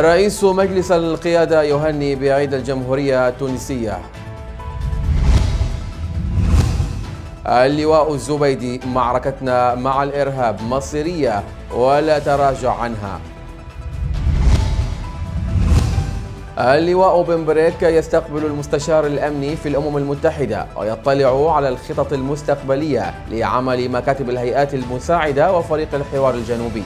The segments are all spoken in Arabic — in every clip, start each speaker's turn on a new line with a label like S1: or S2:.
S1: رئيس مجلس القيادة يهني بعيد الجمهورية التونسية اللواء الزبيدي معركتنا مع الإرهاب مصيرية ولا تراجع عنها اللواء بن بريك يستقبل المستشار الأمني في الأمم المتحدة ويطلع على الخطط المستقبلية لعمل مكاتب الهيئات المساعدة وفريق الحوار الجنوبي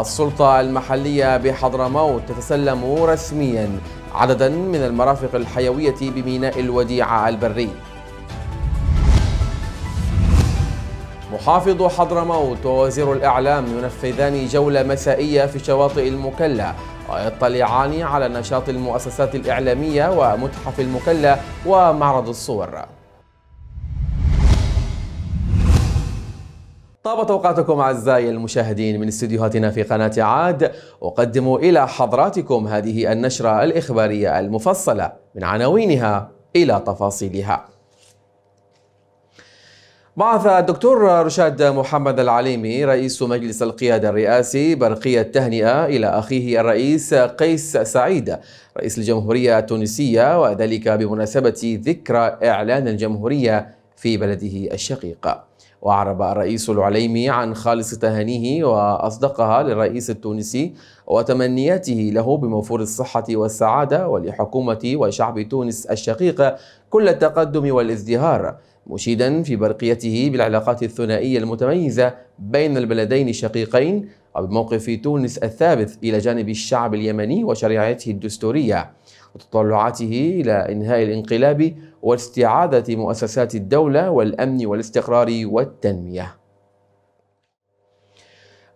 S1: السلطة المحلية بحضرموت تتسلم رسميا عددا من المرافق الحيوية بميناء الوديعة البري محافظ حضرموت ووزير الإعلام ينفذان جولة مسائية في شواطئ المكلا ويطلعان على نشاط المؤسسات الإعلامية ومتحف المكلا ومعرض الصور طابت اوقاتكم اعزائي المشاهدين من استديوهاتنا في قناه عاد اقدم الى حضراتكم هذه النشره الاخباريه المفصله من عناوينها الى تفاصيلها. بعث الدكتور رشاد محمد العليمي رئيس مجلس القيادة الرئاسي برقية تهنئة إلى أخيه الرئيس قيس سعيد رئيس الجمهورية التونسية وذلك بمناسبة ذكرى إعلان الجمهورية في بلده الشقيقة وأعرب الرئيس العليمي عن خالص تهانيه وأصدقها للرئيس التونسي وتمنياته له بموفور الصحة والسعادة ولحكومة وشعب تونس الشقيق كل التقدم والازدهار مشيدا في برقيته بالعلاقات الثنائية المتميزة بين البلدين الشقيقين وبموقف تونس الثابت إلى جانب الشعب اليمني وشريعته الدستورية وتطلعاته إلى إنهاء الانقلاب واستعادة مؤسسات الدولة والأمن والاستقرار والتنمية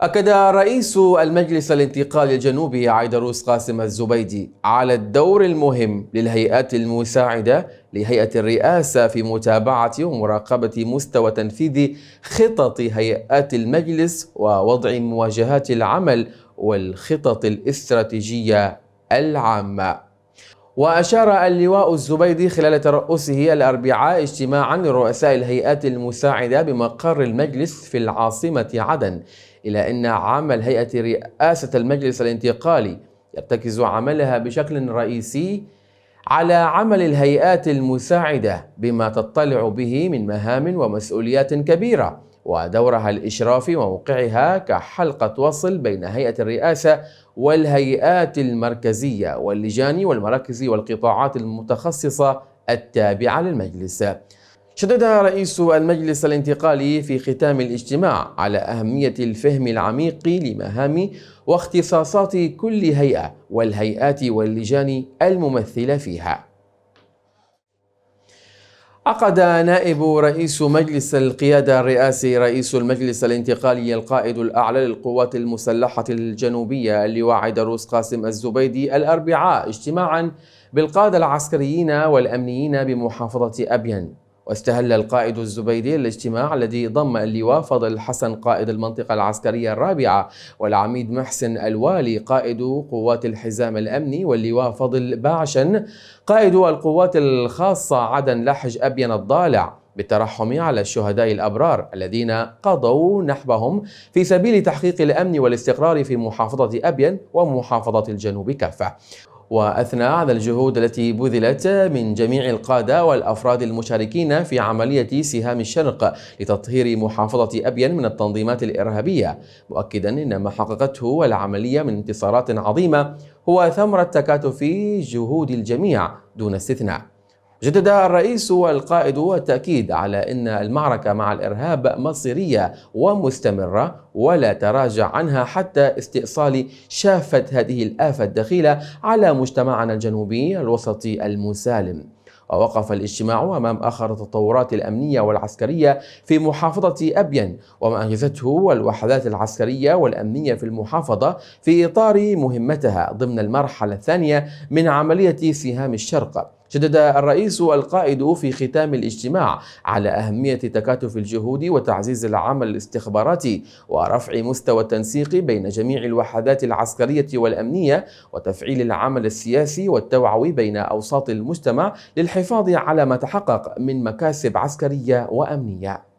S1: أكد رئيس المجلس الانتقالي الجنوبي عيدروس قاسم الزبيدي على الدور المهم للهيئات المساعدة لهيئة الرئاسة في متابعة ومراقبة مستوى تنفيذ خطط هيئات المجلس ووضع مواجهات العمل والخطط الاستراتيجية العامة وأشار اللواء الزبيدي خلال ترأسه الأربعاء اجتماعا لرؤساء الهيئات المساعدة بمقر المجلس في العاصمة عدن إلى أن عمل هيئة رئاسة المجلس الانتقالي يرتكز عملها بشكل رئيسي على عمل الهيئات المساعدة بما تطلع به من مهام ومسؤوليات كبيرة ودورها الإشرافي وموقعها كحلقة وصل بين هيئة الرئاسة والهيئات المركزية واللجان والمراكز والقطاعات المتخصصة التابعة للمجلس شدد رئيس المجلس الانتقالي في ختام الاجتماع على أهمية الفهم العميق لمهام واختصاصات كل هيئة والهيئات واللجان الممثلة فيها عقد نائب رئيس مجلس القيادة الرئاسي رئيس المجلس الانتقالي القائد الأعلى للقوات المسلحة الجنوبية اللواء عيدروس قاسم الزبيدي الأربعاء اجتماعا بالقادة العسكريين والأمنيين بمحافظة أبين واستهل القائد الزبيدي الاجتماع الذي ضم اللواء فضل الحسن قائد المنطقة العسكرية الرابعة والعميد محسن الوالي قائد قوات الحزام الأمني واللواء فضل باعشن قائد القوات الخاصة عدن لحج أبين الضالع بالترحم على الشهداء الأبرار الذين قضوا نحبهم في سبيل تحقيق الأمن والاستقرار في محافظة أبين ومحافظة الجنوب كافة وأثنى على الجهود التي بذلت من جميع القادة والأفراد المشاركين في عملية سهام الشرق لتطهير محافظة أبين من التنظيمات الإرهابية مؤكدا أن ما حققته العملية من انتصارات عظيمة هو ثمرة تكاتف جهود الجميع دون استثناء جدد الرئيس والقائد التأكيد على أن المعركة مع الإرهاب مصيرية ومستمرة ولا تراجع عنها حتى استئصال شافة هذه الآفة الدخيلة على مجتمعنا الجنوبي الوسطي المسالم ووقف الاجتماع أمام آخر التطورات الأمنية والعسكرية في محافظة أبين وما أنجزته الوحدات العسكرية والأمنية في المحافظة في إطار مهمتها ضمن المرحلة الثانية من عملية سهام الشرق شدد الرئيس القائد في ختام الاجتماع على أهمية تكاتف الجهود وتعزيز العمل الاستخباراتي ورفع مستوى التنسيق بين جميع الوحدات العسكرية والأمنية وتفعيل العمل السياسي والتوعوي بين أوساط المجتمع للحفاظ على ما تحقق من مكاسب عسكرية وأمنية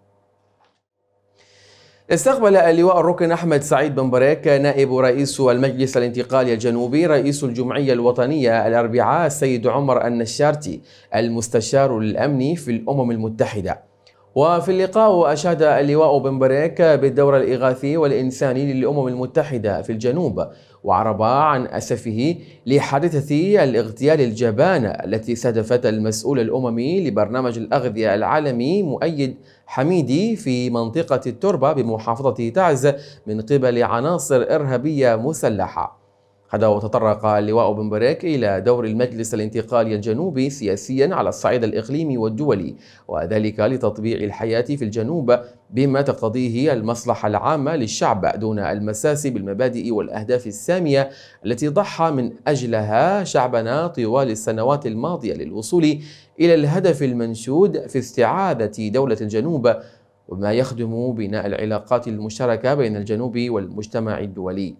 S1: استقبل اللواء الركن أحمد سعيد بن بريك نائب رئيس المجلس الانتقالي الجنوبي رئيس الجمعية الوطنية الأربعاء السيد عمر النشارتي المستشار الأمني في الأمم المتحدة وفي اللقاء أشاد اللواء بن بريك بالدور الإغاثي والإنساني للأمم المتحدة في الجنوب وعرب عن أسفه لحادثة الاغتيال الجبانة التي استهدفت المسؤول الأممي لبرنامج الأغذية العالمي مؤيد حميدي في منطقة التربة بمحافظة تعز من قبل عناصر إرهابية مسلحة هذا وتطرق اللواء بن بريك إلى دور المجلس الانتقالي الجنوبي سياسيا على الصعيد الإقليمي والدولي وذلك لتطبيع الحياة في الجنوب بما تقتضيه المصلحة العامة للشعب دون المساس بالمبادئ والأهداف السامية التي ضحى من أجلها شعبنا طوال السنوات الماضية للوصول إلى الهدف المنشود في استعادة دولة الجنوب وما يخدم بناء العلاقات المشتركة بين الجنوب والمجتمع الدولي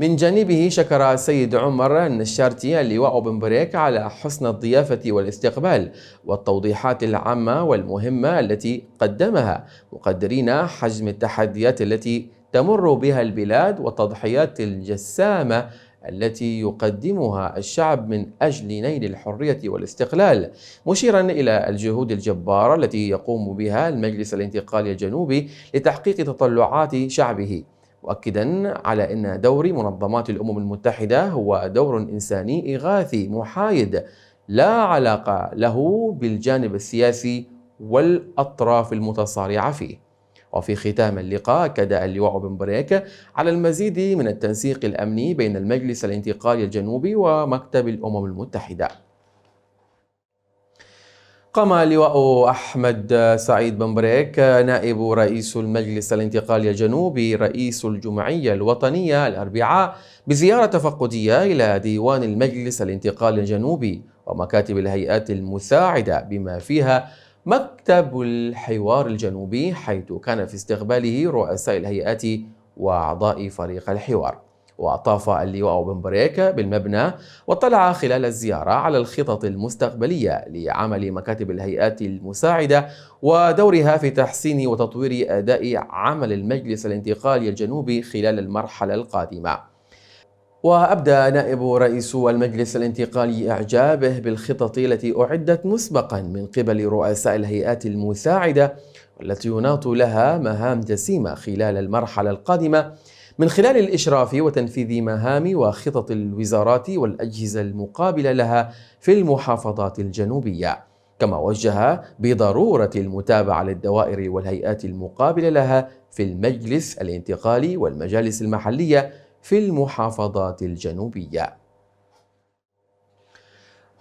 S1: من جانبه شكر السيد عمر النشارتي اللواء بن بريك على حسن الضيافة والاستقبال والتوضيحات العامة والمهمة التي قدمها مقدرين حجم التحديات التي تمر بها البلاد والتضحيات الجسامة التي يقدمها الشعب من اجل نيل الحريه والاستقلال، مشيرا الى الجهود الجباره التي يقوم بها المجلس الانتقالي الجنوبي لتحقيق تطلعات شعبه. مؤكدا على أن دور منظمات الأمم المتحدة هو دور إنساني إغاثي محايد لا علاقة له بالجانب السياسي والأطراف المتصارعة فيه وفي ختام اللقاء أكد اللواء بن بريك على المزيد من التنسيق الأمني بين المجلس الانتقالي الجنوبي ومكتب الأمم المتحدة قام لواء أحمد سعيد بن بريك نائب رئيس المجلس الانتقالي الجنوبي رئيس الجمعية الوطنية الأربعاء بزيارة تفقدية إلى ديوان المجلس الانتقالي الجنوبي ومكاتب الهيئات المساعدة بما فيها مكتب الحوار الجنوبي حيث كان في استقباله رؤساء الهيئات وأعضاء فريق الحوار وطاف اللواء بن بريكة بالمبنى واطلع خلال الزيارة على الخطط المستقبلية لعمل مكاتب الهيئات المساعدة ودورها في تحسين وتطوير أداء عمل المجلس الانتقالي الجنوبي خلال المرحلة القادمة وأبدى نائب رئيس المجلس الانتقالي إعجابه بالخطط التي أعدت مسبقا من قبل رؤساء الهيئات المساعدة والتي يناط لها مهام جسيمة خلال المرحلة القادمة من خلال الإشراف وتنفيذ مهام وخطط الوزارات والأجهزة المقابلة لها في المحافظات الجنوبية كما وجه بضرورة المتابعة للدوائر والهيئات المقابلة لها في المجلس الانتقالي والمجالس المحلية في المحافظات الجنوبية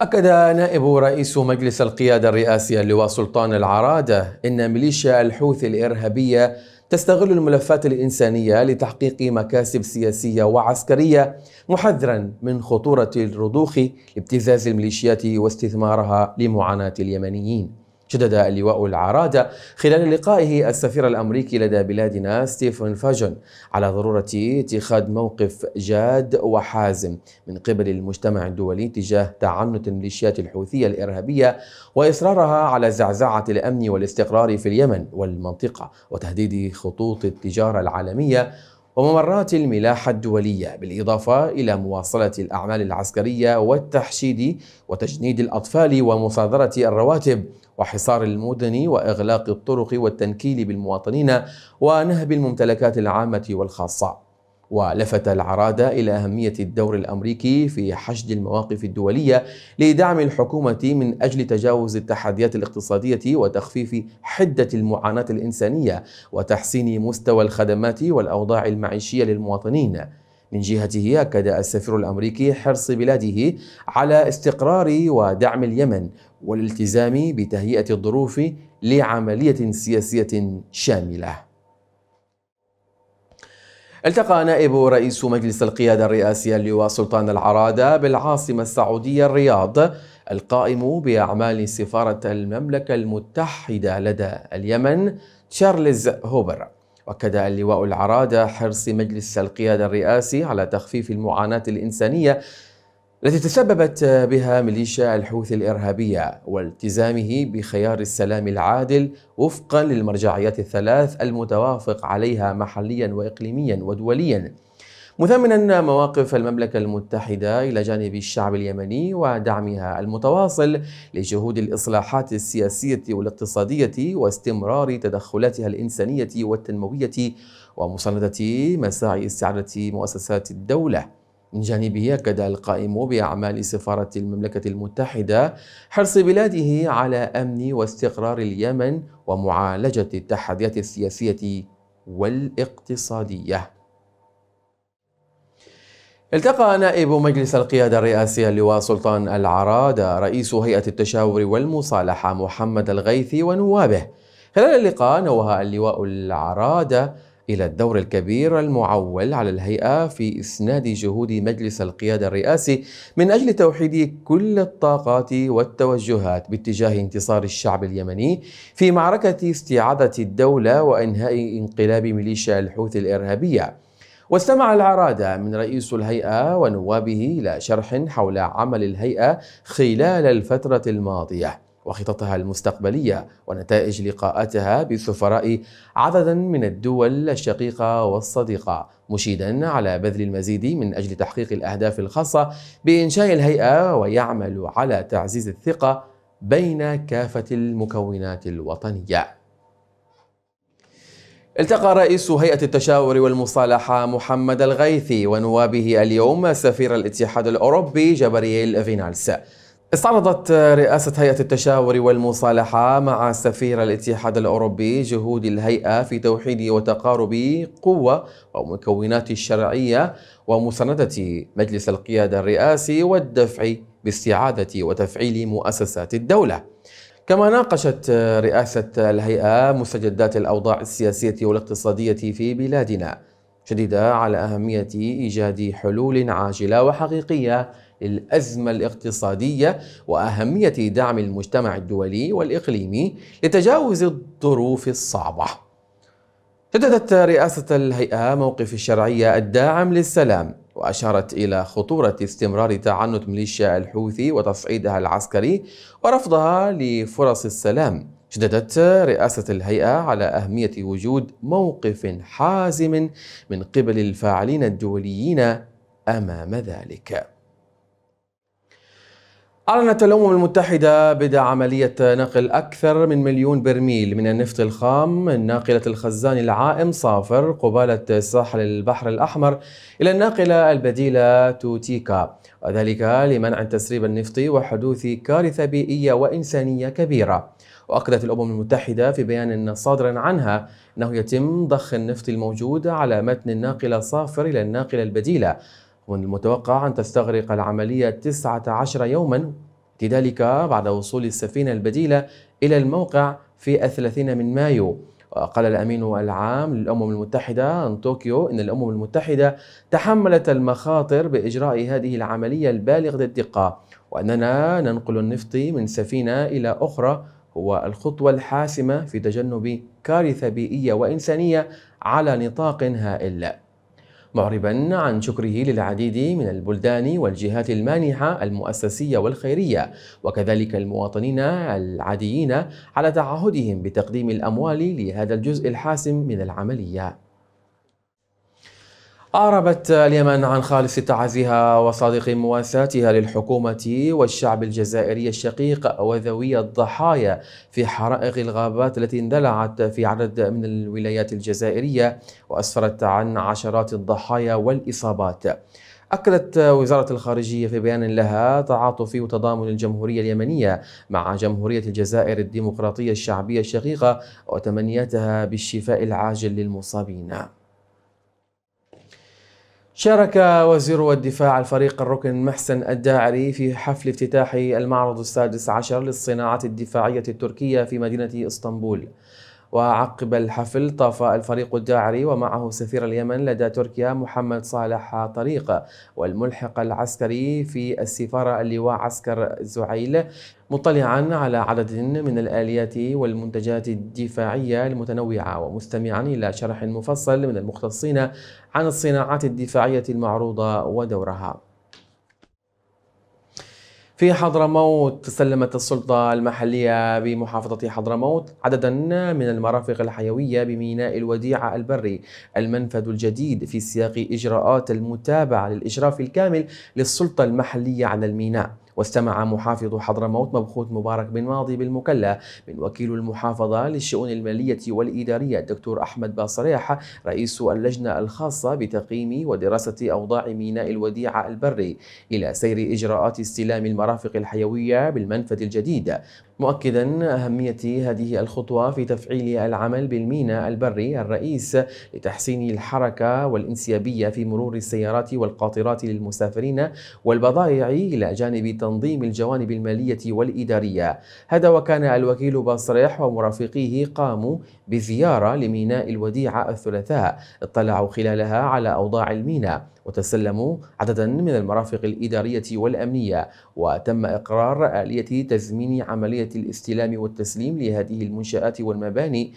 S1: أكد نائب رئيس مجلس القيادة الرئاسي اللواء سلطان العرادة أن ميليشيا الحوثي الإرهابية تستغل الملفات الإنسانية لتحقيق مكاسب سياسية وعسكرية محذرا من خطورة الرضوخ لابتزاز الميليشيات واستثمارها لمعاناة اليمنيين شدد اللواء العرادة خلال لقائه السفير الأمريكي لدى بلادنا ستيفن فاجون على ضرورة اتخاذ موقف جاد وحازم من قبل المجتمع الدولي تجاه تعنت الميليشيات الحوثية الإرهابية وإصرارها على زعزعة الأمن والاستقرار في اليمن والمنطقة وتهديد خطوط التجارة العالمية وممرات الملاحة الدولية بالإضافة إلى مواصلة الأعمال العسكرية والتحشيد وتجنيد الأطفال ومصادرة الرواتب وحصار المدن وإغلاق الطرق والتنكيل بالمواطنين ونهب الممتلكات العامة والخاصة ولفت العرادة إلى أهمية الدور الأمريكي في حشد المواقف الدولية لدعم الحكومة من أجل تجاوز التحديات الاقتصادية وتخفيف حدة المعاناة الإنسانية وتحسين مستوى الخدمات والأوضاع المعيشية للمواطنين. من جهته أكد السفير الأمريكي حرص بلاده على استقرار ودعم اليمن والالتزام بتهيئة الظروف لعملية سياسية شاملة التقى نائب رئيس مجلس القيادة الرئاسية اللواء سلطان العرادة بالعاصمة السعودية الرياض القائم بأعمال سفارة المملكة المتحدة لدى اليمن تشارلز هوبر وأكد اللواء العرادة حرص مجلس القيادة الرئاسي على تخفيف المعاناة الإنسانية التي تسببت بها ميليشيا الحوثي الإرهابية والتزامه بخيار السلام العادل وفقا للمرجعيات الثلاث المتوافق عليها محليا وإقليميا ودوليا مثمنا مواقف المملكة المتحدة إلى جانب الشعب اليمني ودعمها المتواصل لجهود الإصلاحات السياسية والاقتصادية واستمرار تدخلاتها الإنسانية والتنموية ومساندة مساعي استعادة مؤسسات الدولة من جانبه أكد القائم بأعمال سفارة المملكة المتحدة حرص بلاده على أمن واستقرار اليمن ومعالجة التحديات السياسية والاقتصادية. التقى نائب مجلس القيادة الرئاسي اللواء سلطان العرادة رئيس هيئة التشاور والمصالحة محمد الغيثي ونوابه خلال اللقاء نوه اللواء العرادة إلى الدور الكبير المعول على الهيئة في إسناد جهود مجلس القيادة الرئاسي من أجل توحيد كل الطاقات والتوجهات باتجاه انتصار الشعب اليمني في معركة استعادة الدولة وإنهاء انقلاب ميليشيا الحوثي الإرهابية واستمع العرادة من رئيس الهيئة ونوابه إلى شرح حول عمل الهيئة خلال الفترة الماضية وخططها المستقبلية ونتائج لقاءاتها بسفراء عدد من الدول الشقيقة والصديقة مشيدا على بذل المزيد من أجل تحقيق الأهداف الخاصة بإنشاء الهيئة ويعمل على تعزيز الثقة بين كافة المكونات الوطنية التقى رئيس هيئة التشاور والمصالحة محمد الغيثي ونوابه اليوم سفير الاتحاد الأوروبي جبريل فينالس استعرضت آه، رئاسة هيئة التشاور والمصالحة مع سفير الاتحاد الأوروبي جهود الهيئة في توحيد وتقارب قوة ومكونات الشرعية ومساندة مجلس القيادة الرئاسي والدفع باستعادة وتفعيل مؤسسات الدولة. كما ناقشت آه، رئاسة الهيئة مستجدات الأوضاع السياسية والاقتصادية في بلادنا، شديدة على أهمية إيجاد حلول عاجلة وحقيقية للأزمة الاقتصادية وأهمية دعم المجتمع الدولي والإقليمي لتجاوز الظروف الصعبة. شددت رئاسة الهيئة موقف الشرعية الداعم للسلام وأشارت إلى خطورة استمرار تعنت ميليشيا الحوثي وتصعيدها العسكري ورفضها لفرص السلام شددت رئاسة الهيئة على أهمية وجود موقف حازم من قبل الفاعلين الدوليين أمام ذلك أعلنت الأمم المتحدة بدء عملية نقل أكثر من مليون برميل من النفط الخام من ناقلة الخزان العائم صافر قبالة ساحل البحر الأحمر إلى الناقلة البديلة توتيكا وذلك لمنع تسريب النفط وحدوث كارثة بيئية وإنسانية كبيرة وأكدت الأمم المتحدة في بيان صادر عنها أنه يتم ضخ النفط الموجود على متن الناقلة صافر إلى الناقلة البديلة ومن المتوقع أن تستغرق العملية 19 يوما لذلك بعد وصول السفينة البديلة إلى الموقع في الثلاثين من مايو وقال الأمين العام للأمم المتحدة عن طوكيو أن الأمم المتحدة تحملت المخاطر بإجراء هذه العملية البالغة الدقة وأننا ننقل النفط من سفينة إلى أخرى هو الخطوة الحاسمة في تجنب كارثة بيئية وإنسانية على نطاق هائل معربا عن نعم، شكره للعديد من البلدان والجهات المانحة المؤسسية والخيرية وكذلك المواطنين العاديين على تعهدهم بتقديم الأموال لهذا الجزء الحاسم من العملية أعربت اليمن عن خالص تعازيها وصادق مواساتها للحكومة والشعب الجزائري الشقيق وذوي الضحايا في حرائق الغابات التي اندلعت في عدد من الولايات الجزائرية وأسفرت عن عشرات الضحايا والإصابات. أكدت وزارة الخارجية في بيان لها تعاطف وتضامن الجمهورية اليمنية مع جمهورية الجزائر الديمقراطية الشعبية الشقيقة وتمنياتها بالشفاء العاجل للمصابين. شارك وزير الدفاع الفريق الركن محسن الداعري في حفل افتتاح المعرض السادس عشر للصناعة الدفاعية التركية في مدينة اسطنبول وعقب الحفل طاف الفريق الداعري ومعه سفير اليمن لدى تركيا محمد صالح طريق والملحق العسكري في السفارة اللواء عسكر زعيل مطلعا على عدد من الآليات والمنتجات الدفاعية المتنوعة ومستمعا إلى شرح مفصل من المختصين عن الصناعات الدفاعية المعروضة ودورها في حضرموت سلمت السلطة المحلية بمحافظة حضرموت عددا من المرافق الحيوية بميناء الوديعة البري المنفذ الجديد في سياق إجراءات المتابعة للإشراف الكامل للسلطة المحلية على الميناء واستمع محافظ حضرموت مبخوت مبارك بن ماضي بالمكلا من وكيل المحافظة للشؤون المالية والإدارية الدكتور أحمد باصريح رئيس اللجنة الخاصة بتقييم ودراسة أوضاع ميناء الوديعة البري إلى سير إجراءات استلام المرافق الحيوية بالمنفذ الجديد مؤكدا أهمية هذه الخطوة في تفعيل العمل بالميناء البري الرئيس لتحسين الحركة والانسيابية في مرور السيارات والقاطرات للمسافرين والبضائع إلى جانب تنظيم الجوانب المالية والإدارية هذا وكان الوكيل بصريح ومرافقيه قاموا بزيارة لميناء الوديعة الثلاثاء اطلعوا خلالها على أوضاع الميناء وتسلموا عددا من المرافق الإدارية والأمنية وتم إقرار آلية تزمين عملية الاستلام والتسليم لهذه المنشآت والمباني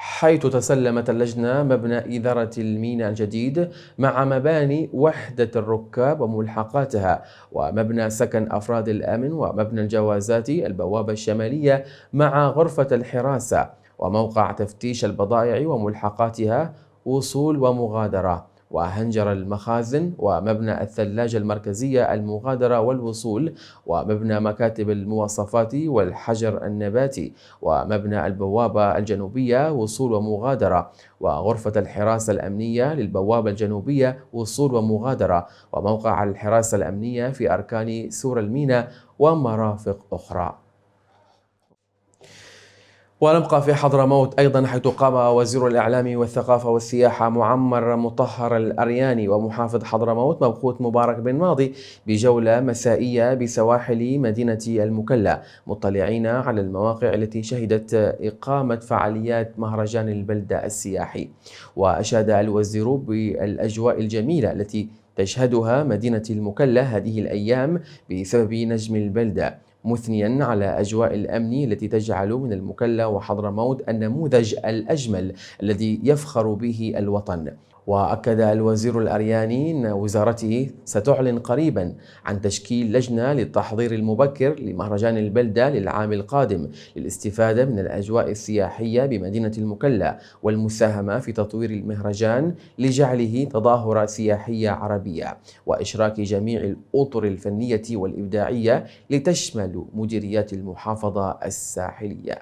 S1: حيث تسلمت اللجنة مبنى إدارة الميناء الجديد مع مباني وحدة الركاب وملحقاتها ومبنى سكن أفراد الأمن ومبنى الجوازات البوابة الشمالية مع غرفة الحراسة وموقع تفتيش البضائع وملحقاتها وصول ومغادرة وهنجر المخازن ومبنى الثلاجة المركزية المغادرة والوصول ومبنى مكاتب المواصفات والحجر النباتي ومبنى البوابة الجنوبية وصول ومغادرة وغرفة الحراسة الأمنية للبوابة الجنوبية وصول ومغادرة وموقع الحراسة الأمنية في أركان سور المينا ومرافق أخرى ونبقى في حضرموت أيضا حيث قام وزير الإعلام والثقافة والسياحة معمر مطهر الأرياني ومحافظ حضرموت مبخوت مبارك بن ماضي بجولة مسائية بسواحل مدينة المكلا مطلعين على المواقع التي شهدت إقامة فعاليات مهرجان البلدة السياحي وأشاد الوزير بالأجواء الجميلة التي تشهدها مدينة المكلا هذه الأيام بسبب نجم البلدة مثنيا على أجواء الأمن التي تجعل من المكلا وحضرموت النموذج الأجمل الذي يفخر به الوطن واكد الوزير الارياني ان وزارته ستعلن قريبا عن تشكيل لجنه للتحضير المبكر لمهرجان البلده للعام القادم للاستفاده من الاجواء السياحيه بمدينه المكلا والمساهمه في تطوير المهرجان لجعله تظاهره سياحيه عربيه واشراك جميع الاطر الفنيه والابداعيه لتشمل مديريات المحافظه الساحليه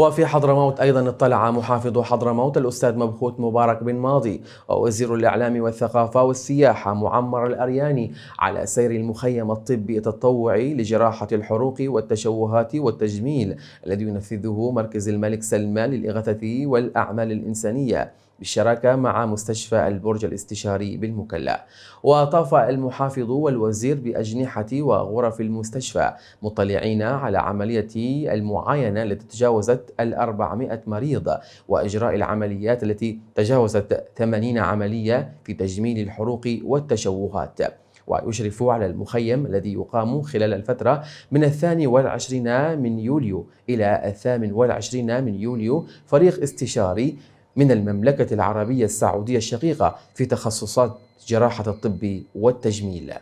S1: وفي حضرموت أيضا اطلع محافظ حضرموت الأستاذ مبخوت مبارك بن ماضي ووزير الإعلام والثقافة والسياحة معمر الأرياني على سير المخيم الطبي التطوعي لجراحة الحروق والتشوهات والتجميل الذي ينفذه مركز الملك سلمان للإغاثة والأعمال الإنسانية بالشراكة مع مستشفى البرج الاستشاري بالمكلا وطاف المحافظ والوزير بأجنحة وغرف المستشفى مطلعين على عملية المعاينة التي تجاوزت الأربعمائة مريض وإجراء العمليات التي تجاوزت 80 عملية في تجميل الحروق والتشوهات ويشرف على المخيم الذي يقام خلال الفترة من الثاني والعشرين من يوليو إلى الثامن والعشرين من يوليو فريق استشاري من المملكة العربية السعودية الشقيقة في تخصصات جراحة الطب والتجميل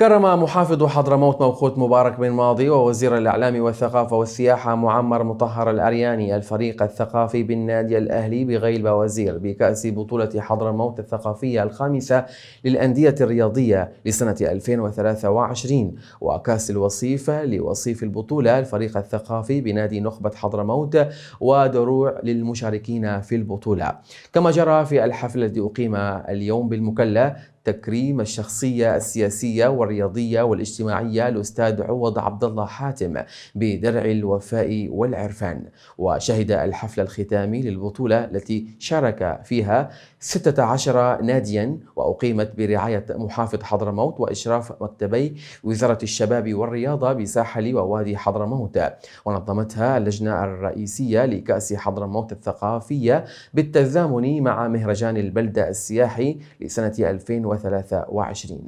S1: كرم محافظ حضرموت موقوت مبارك بن ماضي ووزير الإعلام والثقافة والسياحة معمر مطهر الارياني الفريق الثقافي بالنادي الأهلي بغيل بوزير بكأس بطولة حضرموت الثقافية الخامسة للأندية الرياضية لسنة 2023 وكأس الوصيفة لوصيف البطولة الفريق الثقافي بنادي نخبة حضرموت ودروع للمشاركين في البطولة كما جرى في الحفل الذي أقيم اليوم بالمكلا تكريم الشخصية السياسية والرياضية والاجتماعية الأستاذ عوض عبد الله حاتم بدرع الوفاء والعرفان وشهد الحفل الختامي للبطولة التي شارك فيها 16 ناديا وأقيمت برعاية محافظ حضرموت وإشراف مكتبي وزارة الشباب والرياضة بساحل ووادي حضرموت ونظمتها اللجنة الرئيسية لكأس حضرموت الثقافية بالتزامن مع مهرجان البلدة السياحي لسنة 2020 2023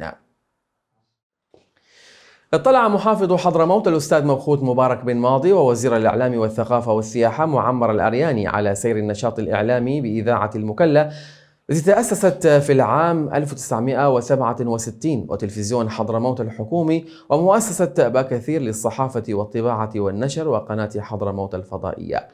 S1: اطلع محافظ حضرموت الأستاذ مبخوت مبارك بن ماضي ووزير الإعلام والثقافة والسياحة معمر الأرياني على سير النشاط الإعلامي بإذاعة المكلا التي تأسست في العام 1967 وتلفزيون حضرموت الحكومي ومؤسسة باكثير للصحافة والطباعة والنشر وقناة حضرموت الفضائية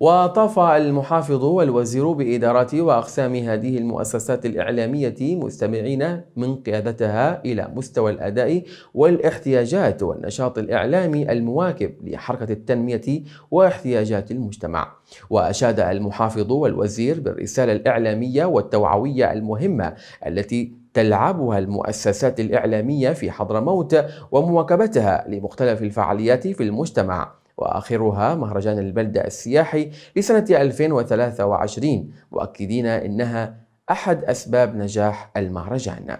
S1: وطاف المحافظ والوزير بإدارة وأقسام هذه المؤسسات الإعلامية مستمعين من قيادتها إلى مستوى الأداء والاحتياجات والنشاط الإعلامي المواكب لحركة التنمية واحتياجات المجتمع وأشاد المحافظ والوزير بالرسالة الإعلامية والتوعوية المهمة التي تلعبها المؤسسات الإعلامية في حضرموت ومواكبتها لمختلف الفعاليات في المجتمع وآخرها مهرجان البلدة السياحي لسنة 2023 مؤكدين إنها أحد أسباب نجاح المهرجان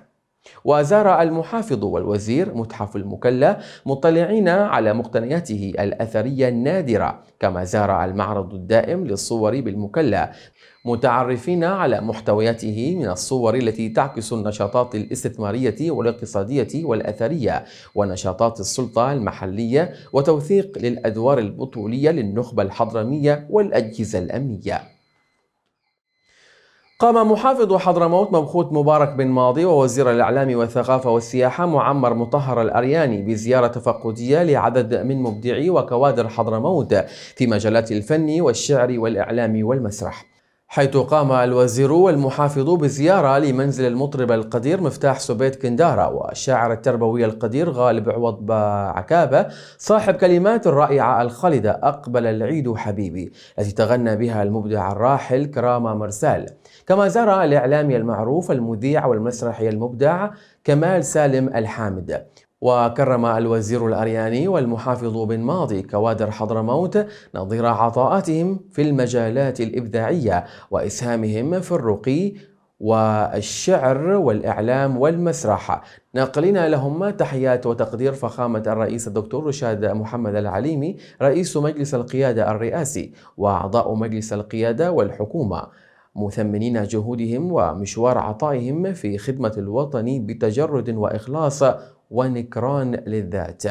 S1: وزار المحافظ والوزير متحف المكلا مطلعين على مقتنياته الأثرية النادرة كما زار المعرض الدائم للصور بالمكلا متعرفين على محتوياته من الصور التي تعكس النشاطات الاستثمارية والاقتصادية والأثرية ونشاطات السلطة المحلية وتوثيق للأدوار البطولية للنخبة الحضرمية والأجهزة الأمنية قام محافظ حضرموت مبخوت مبارك بن ماضي ووزير الإعلام والثقافة والسياحة معمر مطهر الأرياني بزيارة تفقدية لعدد من مبدعي وكوادر حضرموت في مجالات الفن والشعر والإعلام والمسرح حيث قام الوزير والمحافظ بزيارة لمنزل المطرب القدير مفتاح سبيت كندارة والشاعر التربوي القدير غالب عوض عكابة صاحب كلمات الرائعة الخالدة أقبل العيد حبيبي التي تغنى بها المبدع الراحل كرامة مرسال كما زار الإعلامي المعروف المذيع والمسرحي المبدع كمال سالم الحامد وكرم الوزير الأرياني والمحافظ بن ماضي كوادر حضرموت نظير عطاءاتهم في المجالات الإبداعية وإسهامهم في الرقي والشعر والإعلام والمسرح ناقلين لهم تحيات وتقدير فخامة الرئيس الدكتور رشاد محمد العليمي رئيس مجلس القيادة الرئاسي وأعضاء مجلس القيادة والحكومة مثمنين جهودهم ومشوار عطائهم في خدمة الوطن بتجرد وإخلاص ونكران للذات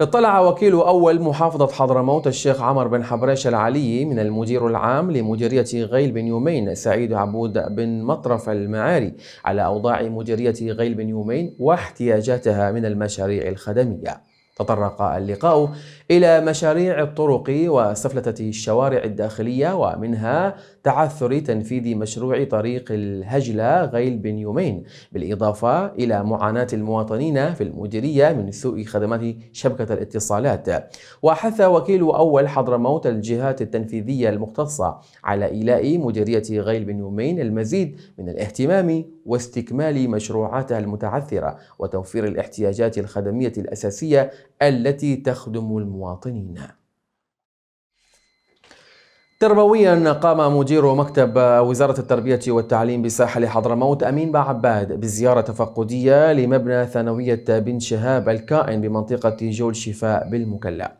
S1: اطلع وكيل أول محافظة حضرموت الشيخ عمر بن حبريش العلي من المدير العام لمديرية غيل بن يومين سعيد عبود بن مطرف المعاري على أوضاع مديرية غيل بن يومين واحتياجاتها من المشاريع الخدمية تطرق اللقاء إلى مشاريع الطرق وسفلتة الشوارع الداخلية ومنها تعثر تنفيذ مشروع طريق الهجلة غيل بن يومين بالإضافة إلى معاناة المواطنين في المديرية من سوء خدمات شبكة الاتصالات وحث وكيل أول حضرموت الجهات التنفيذية المختصة على إيلاء مديرية غيل بن يومين المزيد من الاهتمام واستكمال مشروعاتها المتعثرة وتوفير الاحتياجات الخدمية الأساسية التي تخدم المواطنين تربويا قام مدير مكتب وزارة التربية والتعليم بساحل حضرموت أمين بعباد بزيارة تفقدية لمبنى ثانوية بن شهاب الكائن بمنطقة جول شفاء بالمكلا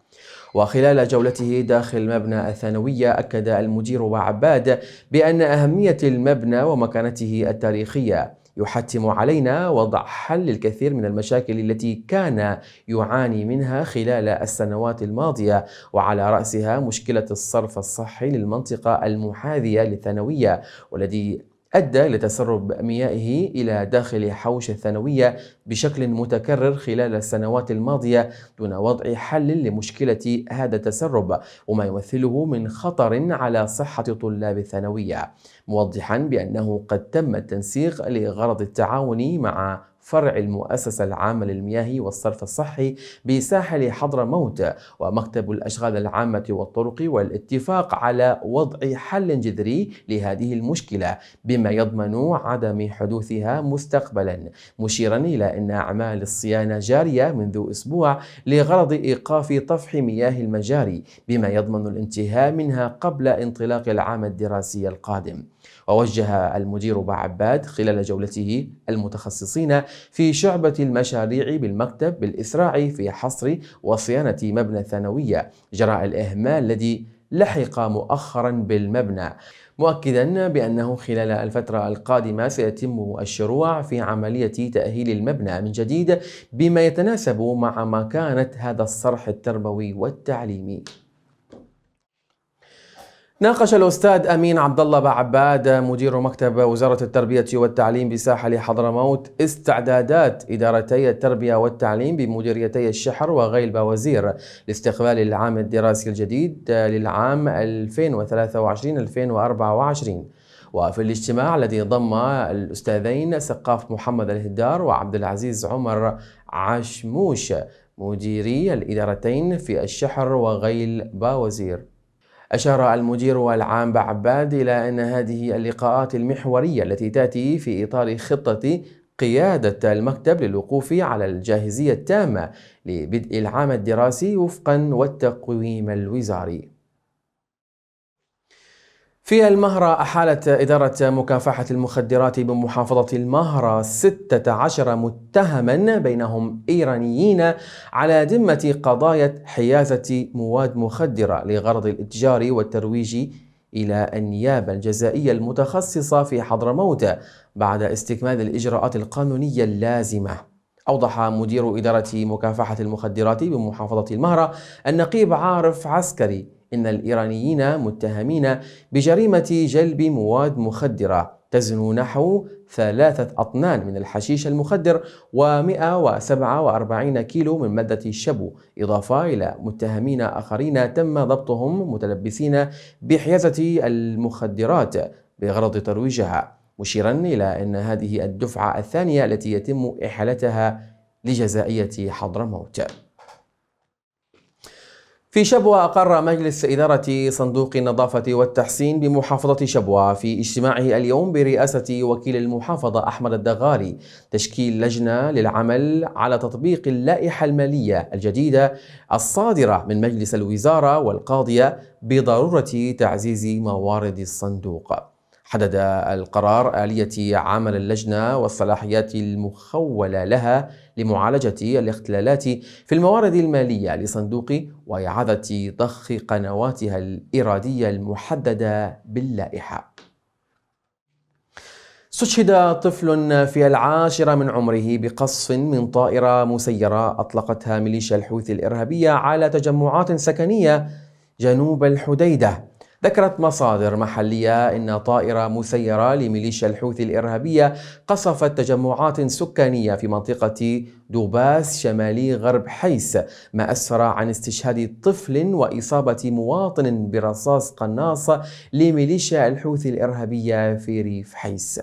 S1: وخلال جولته داخل مبنى الثانوية أكد المدير وعباد بأن أهمية المبنى ومكانته التاريخية يحتم علينا وضع حل للكثير من المشاكل التي كان يعاني منها خلال السنوات الماضيه وعلى راسها مشكله الصرف الصحي للمنطقه المحاذيه للثانويه والذي أدى لتسرب ميائه إلى داخل حوش الثانوية بشكل متكرر خلال السنوات الماضية دون وضع حل لمشكلة هذا التسرب وما يمثله من خطر على صحة طلاب الثانوية موضحا بأنه قد تم التنسيق لغرض التعاون مع فرع المؤسسة العامة للمياه والصرف الصحي بساحل حضرموت ومكتب الأشغال العامة والطرق والاتفاق على وضع حل جذري لهذه المشكلة بما يضمن عدم حدوثها مستقبلا مشيرا إلى أن أعمال الصيانة جارية منذ أسبوع لغرض إيقاف طفح مياه المجاري بما يضمن الانتهاء منها قبل انطلاق العام الدراسي القادم ووجه المدير عباد خلال جولته المتخصصين في شعبة المشاريع بالمكتب بالإسراع في حصر وصيانة مبنى الثانوية جراء الإهمال الذي لحق مؤخرا بالمبنى مؤكدا بأنه خلال الفترة القادمة سيتم الشروع في عملية تأهيل المبنى من جديد بما يتناسب مع مكانة هذا الصرح التربوي والتعليمي ناقش الأستاذ أمين عبد الله بعباد مدير مكتب وزارة التربية والتعليم بساحل حضرموت استعدادات إدارتي التربية والتعليم بمديريتي الشحر وغيل بوزير لاستقبال العام الدراسي الجديد للعام 2023-2024 وفي الاجتماع الذي ضم الأستاذين سقاف محمد الهدار وعبد العزيز عمر عشموش مديري الإدارتين في الشحر وغيل باوزير أشار المدير العام بعباد إلى أن هذه اللقاءات المحورية التي تأتي في إطار خطة قيادة المكتب للوقوف على الجاهزية التامة لبدء العام الدراسي وفقا والتقويم الوزاري في المهرة أحالت إدارة مكافحة المخدرات بمحافظة المهرة 16 متهما بينهم إيرانيين على ذمة قضايا حيازة مواد مخدرة لغرض الاتجار والترويج إلى النيابة الجزائية المتخصصة في حضرموت بعد استكمال الإجراءات القانونية اللازمة أوضح مدير إدارة مكافحة المخدرات بمحافظة المهرة النقيب عارف عسكري إن الإيرانيين متهمين بجريمة جلب مواد مخدرة تزن نحو ثلاثة أطنان من الحشيش المخدر و147 كيلو من مادة الشبو إضافة إلى متهمين آخرين تم ضبطهم متلبسين بحيازة المخدرات بغرض ترويجها مشيرا إلى أن هذه الدفعة الثانية التي يتم إحالتها لجزائية حضرموت في شبوة أقر مجلس إدارة صندوق النظافة والتحسين بمحافظة شبوة في اجتماعه اليوم برئاسة وكيل المحافظة أحمد الدغالي تشكيل لجنة للعمل على تطبيق اللائحة المالية الجديدة الصادرة من مجلس الوزارة والقاضية بضرورة تعزيز موارد الصندوق. حدد القرار آلية عمل اللجنة والصلاحيات المخولة لها لمعالجة الاختلالات في الموارد المالية لصندوق وإعادة ضخ قنواتها الإرادية المحددة باللائحة. استشهد طفل في العاشرة من عمره بقصف من طائرة مسيرة أطلقتها ميليشيا الحوثي الإرهابية على تجمعات سكنية جنوب الحديدة ذكرت مصادر محلية أن طائرة مسيرة لميليشيا الحوثي الإرهابية قصفت تجمعات سكانية في منطقة دوباس شمالي غرب حيس ما أسفر عن استشهاد طفل وإصابة مواطن برصاص قناص لميليشيا الحوثي الإرهابية في ريف حيس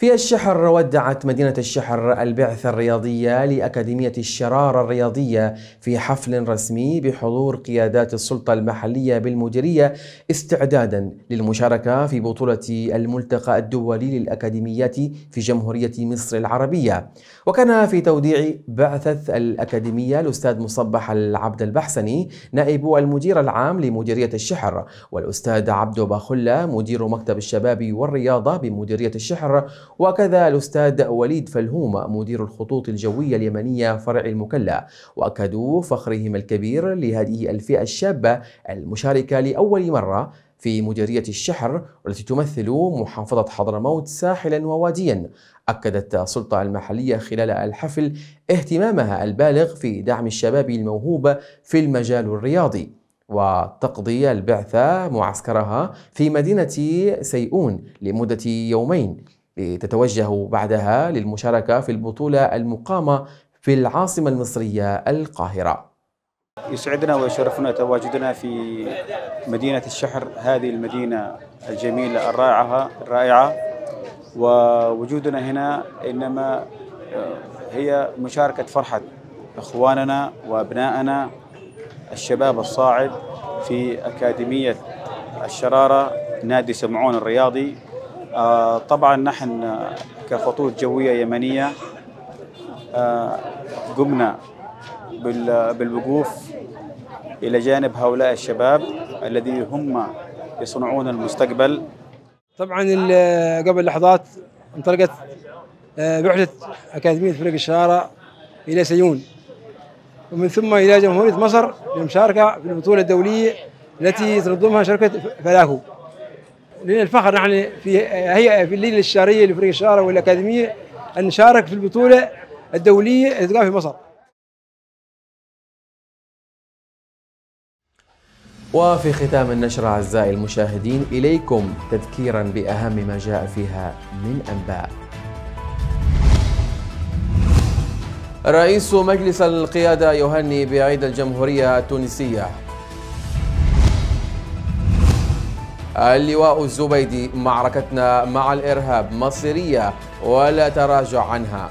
S1: في الشحر ودعت مدينة الشحر البعثة الرياضية لأكاديمية الشرارة الرياضية في حفل رسمي بحضور قيادات السلطة المحلية بالمديرية استعدادا للمشاركة في بطولة الملتقى الدولي للأكاديميات في جمهورية مصر العربية وكان في توديع بعثة الأكاديمية الأستاذ مصبح العبد البحسني نائب المدير العام لمديرية الشحر والأستاذ عبد باخلة مدير مكتب الشباب والرياضة بمديرية الشحر وكذا الأستاذ وليد فلهوم مدير الخطوط الجوية اليمنية فرع المكلا وأكدوا فخرهم الكبير لهذه الفئة الشابة المشاركة لأول مرة في مديرية الشحر والتي تمثل محافظة حضرموت ساحلا وواديا أكدت السلطة المحلية خلال الحفل اهتمامها البالغ في دعم الشباب الموهوب في المجال الرياضي وتقضي البعثة معسكرها في مدينة سيئون لمدة يومين لتتوجه بعدها للمشاركة في البطولة المقامة في العاصمة المصرية القاهرة يسعدنا ويشرفنا تواجدنا في مدينة الشحر هذه المدينة الجميلة الرائعة الرائعة ووجودنا هنا إنما آه، هي مشاركة فرحة إخواننا وأبنائنا الشباب الصاعد في أكاديمية الشرارة نادي سمعون الرياضي آه، طبعا نحن كخطوط جوية يمنية آه، قمنا بالوقوف إلى جانب هؤلاء الشباب الذين هم يصنعون المستقبل طبعا قبل لحظات انطلقت آه، بعثة أكاديمية فريق الشارع إلى سيون ومن ثم إلى جمهورية مصر للمشاركة في البطولة الدولية التي تنظمها شركة فلاكو لنا الفخر نحن يعني في هي في الليله الشهريه لفريق الشارع والاكاديميه ان نشارك في البطوله الدوليه اللي تقام في مصر. وفي ختام النشرة أعزائي المشاهدين إليكم تذكيرا بأهم ما جاء فيها من أنباء رئيس مجلس القيادة يهني بعيد الجمهورية التونسية اللواء الزبيدي معركتنا مع الإرهاب مصيرية ولا تراجع عنها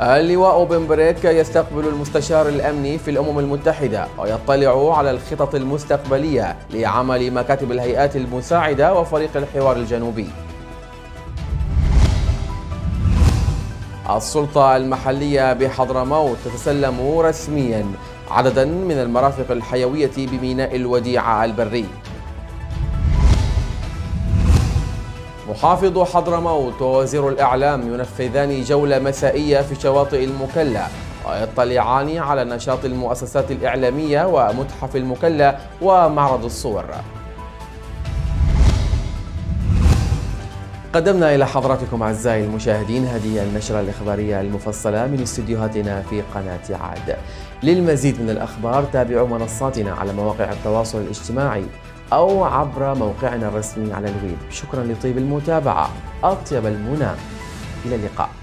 S1: اللواء بن بريك يستقبل المستشار الأمني في الأمم المتحدة ويطلع على الخطط المستقبلية لعمل مكاتب الهيئات المساعدة وفريق الحوار الجنوبي السلطة المحلية بحضرموت تتسلم رسمياً عددا من المرافق الحيوية بميناء الوديعة البري محافظ حضرموت ووزير الإعلام ينفذان جولة مسائية في شواطئ المكلا ويطلعان على نشاط المؤسسات الإعلامية ومتحف المكلا ومعرض الصور قدمنا إلى حضراتكم أعزائي المشاهدين هذه النشرة الإخبارية المفصلة من استديوهاتنا في قناة عاد للمزيد من الأخبار تابعوا منصاتنا على مواقع التواصل الاجتماعي أو عبر موقعنا الرسمي على الويب شكرا لطيب المتابعة أطيب المنى إلى اللقاء